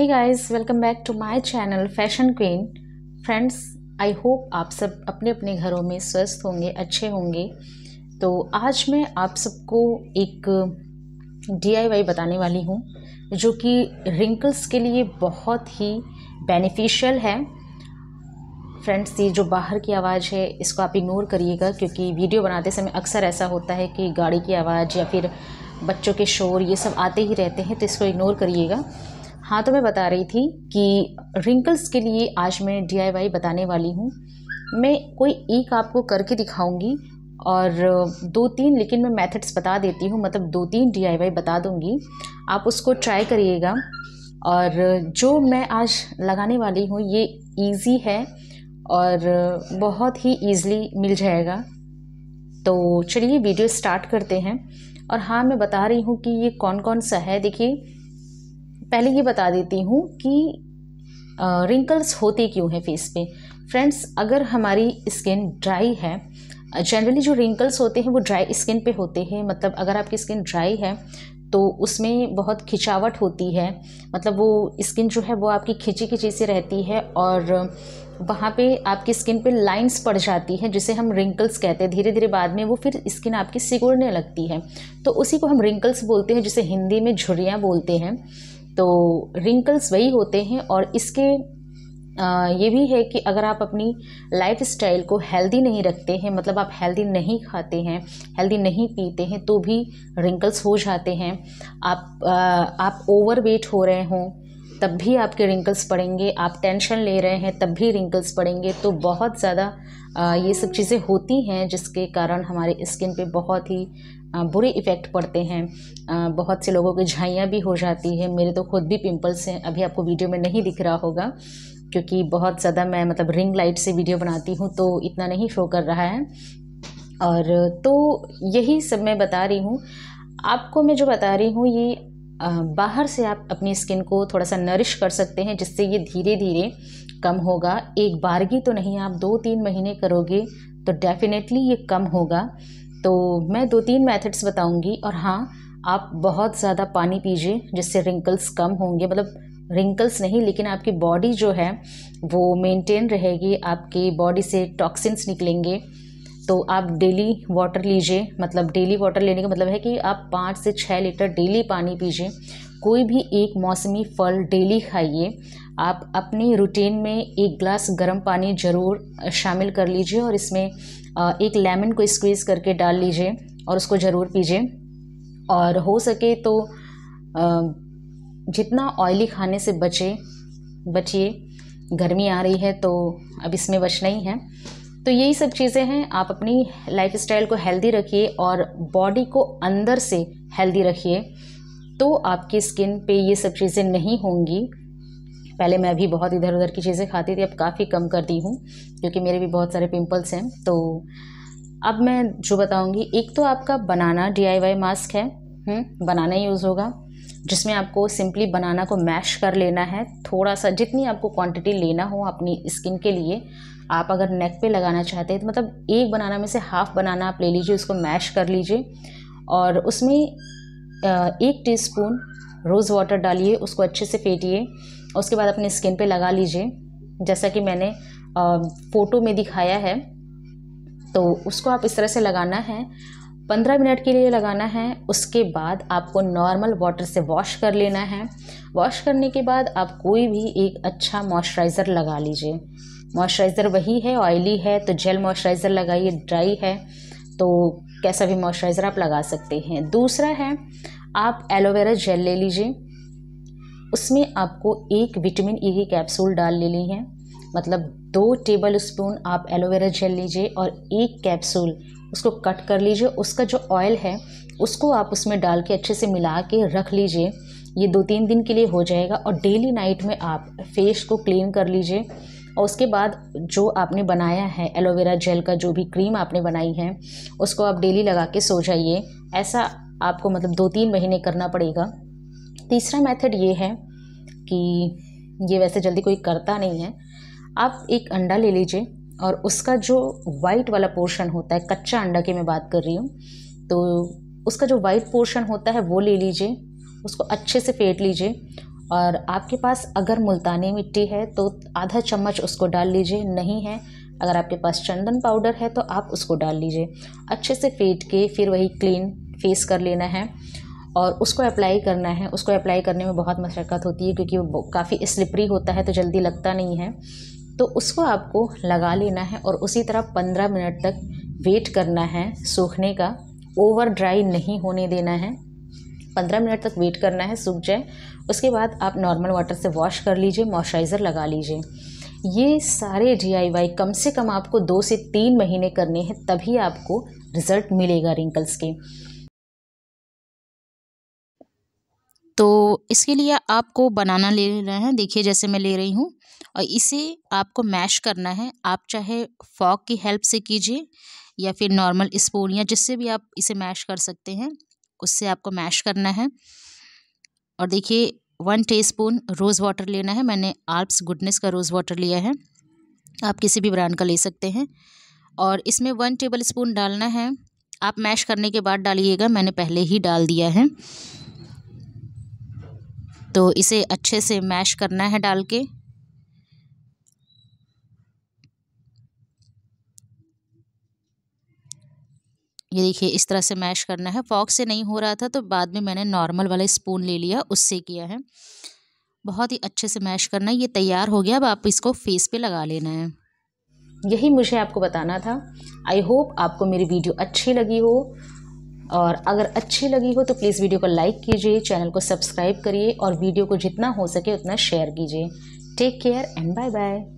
hey guys welcome back to my channel fashion queen friends I hope आप सब अपने अपने घरों में स्वस्थ होंगे अच्छे होंगे तो आज मैं आप सबको एक डीआईवाई बताने वाली हूँ जो कि रिंकल्स के लिए बहुत ही बेनिफिशियल है फ्रेंड्स ये जो बाहर की आवाज़ है इसको आप इग्नोर करिएगा क्योंकि वीडियो बनाते समय अक्सर ऐसा होता है कि गाड़ी की आवाज़ या फिर बच्चों के शोर ये सब आते ही रहते हैं तो इसको इग्नोर करिएगा हाँ तो मैं बता रही थी कि रिंकल्स के लिए आज मैं डी बताने वाली हूँ मैं कोई एक आपको करके दिखाऊंगी और दो तीन लेकिन मैं मेथड्स बता देती हूँ मतलब दो तीन डी बता दूँगी आप उसको ट्राई करिएगा और जो मैं आज लगाने वाली हूँ ये इजी है और बहुत ही ईजली मिल जाएगा तो चलिए वीडियो स्टार्ट करते हैं और हाँ मैं बता रही हूँ कि ये कौन कौन सा है देखिए पहले ये बता देती हूँ कि रिंकल्स होते क्यों हैं फेस पे फ्रेंड्स अगर हमारी स्किन ड्राई है जनरली जो रिंकल्स होते हैं वो ड्राई स्किन पे होते हैं मतलब अगर आपकी स्किन ड्राई है तो उसमें बहुत खिंचावट होती है मतलब वो स्किन जो है वो आपकी खिंची खिंची से रहती है और वहाँ पे आपकी स्किन पे लाइंस पड़ जाती हैं जिसे हम रिंकल्स कहते हैं धीरे धीरे बाद में वो फिर स्किन आपकी सिकुड़ने लगती है तो उसी को हम रिंकल्स बोलते हैं जिसे हिंदी में झुरियाँ बोलते हैं तो रिंकल्स वही होते हैं और इसके ये भी है कि अगर आप अपनी लाइफ स्टाइल को हेल्दी नहीं रखते हैं मतलब आप हेल्दी नहीं खाते हैं हेल्दी नहीं पीते हैं तो भी रिंकल्स हो जाते हैं आप आ, आप ओवर वेट हो रहे हों तब भी आपके रिंकल्स पड़ेंगे आप टेंशन ले रहे हैं तब भी रिंकल्स पड़ेंगे तो बहुत ज़्यादा ये सब चीज़ें होती हैं जिसके कारण हमारे स्किन पे बहुत ही बुरे इफ़ेक्ट पड़ते हैं बहुत से लोगों की झाइयाँ भी हो जाती है मेरे तो खुद भी पिंपल्स हैं अभी आपको वीडियो में नहीं दिख रहा होगा क्योंकि बहुत ज़्यादा मैं मतलब रिंग लाइट से वीडियो बनाती हूँ तो इतना नहीं शो कर रहा है और तो यही सब मैं बता रही हूँ आपको मैं जो बता रही हूँ ये बाहर से आप अपनी स्किन को थोड़ा सा नरिश कर सकते हैं जिससे ये धीरे धीरे कम होगा एक बारगी तो नहीं आप दो तीन महीने करोगे तो डेफिनेटली ये कम होगा तो मैं दो तीन मेथड्स बताऊंगी और हाँ आप बहुत ज़्यादा पानी पीजिए जिससे रिंकल्स कम होंगे मतलब रिंकल्स नहीं लेकिन आपकी बॉडी जो है वो मेंटेन रहेगी आपकी बॉडी से टॉक्सिन्स निकलेंगे तो आप डेली वाटर लीजिए मतलब डेली वाटर लेने का मतलब है कि आप पाँच से छः लीटर डेली पानी पीजिए कोई भी एक मौसमी फल डेली खाइए आप अपनी रूटीन में एक ग्लास गर्म पानी ज़रूर शामिल कर लीजिए और इसमें एक लेमन को स्क्वीज़ करके डाल लीजिए और उसको ज़रूर पीजिए और हो सके तो जितना ऑयली खाने से बचे बचिए गर्मी आ रही है तो अब इसमें बचना ही है तो यही सब चीज़ें हैं आप अपनी लाइफ स्टाइल को हेल्दी रखिए और बॉडी को अंदर से हेल्दी रखिए तो आपकी स्किन पे ये सब चीज़ें नहीं होंगी पहले मैं भी बहुत इधर उधर की चीज़ें खाती थी अब काफ़ी कम कर दी हूँ क्योंकि मेरे भी बहुत सारे पिंपल्स हैं तो अब मैं जो बताऊँगी एक तो आपका बनाना डी मास्क है हम्म, बनाना यूज़ होगा जिसमें आपको सिंपली बनाना को मैश कर लेना है थोड़ा सा जितनी आपको क्वांटिटी लेना हो अपनी स्किन के लिए आप अगर नेक पे लगाना चाहते हैं तो मतलब एक बनाना में से हाफ़ बनाना आप ले लीजिए उसको मैश कर लीजिए और उसमें एक टीस्पून रोज़ वाटर डालिए उसको अच्छे से फेंटिए उसके बाद अपने स्किन पे लगा लीजिए जैसा कि मैंने फ़ोटो में दिखाया है तो उसको आप इस तरह से लगाना है पंद्रह मिनट के लिए लगाना है उसके बाद आपको नॉर्मल वाटर से वॉश कर लेना है वॉश करने के बाद आप कोई भी एक अच्छा मॉइस्चराइज़र लगा लीजिए मॉइस्चराइज़र वही है ऑयली है तो जेल मॉइस्चराइज़र लगाइए ड्राई है तो कैसा भी मॉइस्चराइज़र आप लगा सकते हैं दूसरा है आप एलोवेरा जेल ले लीजिए उसमें आपको एक विटामिन ई की कैप्सूल डाल लेनी है मतलब दो टेबल स्पून आप एलोवेरा जेल लीजिए और एक कैप्सूल उसको कट कर लीजिए उसका जो ऑयल है उसको आप उसमें डाल के अच्छे से मिला के रख लीजिए ये दो तीन दिन के लिए हो जाएगा और डेली नाइट में आप फेस को क्लीन कर लीजिए और उसके बाद जो आपने बनाया है एलोवेरा जेल का जो भी क्रीम आपने बनाई है उसको आप डेली लगा के सो जाइए ऐसा आपको मतलब दो तीन महीने करना पड़ेगा तीसरा मेथड ये है कि ये वैसे जल्दी कोई करता नहीं है आप एक अंडा ले लीजिए और उसका जो वाइट वाला पोर्शन होता है कच्चा अंडा की मैं बात कर रही हूँ तो उसका जो वाइट पोर्शन होता है वो ले लीजिए उसको अच्छे से फेंट लीजिए और आपके पास अगर मुल्तानी मिट्टी है तो आधा चम्मच उसको डाल लीजिए नहीं है अगर आपके पास चंदन पाउडर है तो आप उसको डाल लीजिए अच्छे से फेंट के फिर वही क्लीन फेस कर लेना है और उसको अप्लाई करना है उसको अप्लाई करने में बहुत मशक्क़त होती है क्योंकि वो काफ़ी स्लिपरी होता है तो जल्दी लगता नहीं है तो उसको आपको लगा लेना है और उसी तरह पंद्रह मिनट तक वेट करना है सूखने का ओवर ड्राई नहीं होने देना है पंद्रह मिनट तक वेट करना है सूख जाए उसके बाद आप नॉर्मल वाटर से वॉश कर लीजिए मॉइस्चराइज़र लगा लीजिए ये सारे डी कम से कम आपको दो से तीन महीने करने हैं तभी आपको रिज़ल्ट मिलेगा रिंकल्स के तो इसके लिए आपको बनाना ले लेना है देखिए जैसे मैं ले रही हूँ और इसे आपको मैश करना है आप चाहे फॉक की हेल्प से कीजिए या फिर नॉर्मल स्पून या जिससे भी आप इसे मैश कर सकते हैं उससे आपको मैश करना है और देखिए वन टीस्पून रोज़ वाटर लेना है मैंने आल्प्स गुडनेस का रोज़ वाटर लिया है आप किसी भी ब्रांड का ले सकते हैं और इसमें वन टेबल स्पून डालना है आप मैश करने के बाद डालिएगा मैंने पहले ही डाल दिया है तो इसे अच्छे से मैश करना है डाल के ये देखिए इस तरह से मैश करना है फॉक से नहीं हो रहा था तो बाद में मैंने नॉर्मल वाला स्पून ले लिया उससे किया है बहुत ही अच्छे से मैश करना है ये तैयार हो गया अब आप इसको फेस पे लगा लेना है यही मुझे आपको बताना था आई होप आपको मेरी वीडियो अच्छी लगी हो और अगर अच्छी लगी हो तो प्लीज़ वीडियो को लाइक कीजिए चैनल को सब्सक्राइब करिए और वीडियो को जितना हो सके उतना शेयर कीजिए take care and bye bye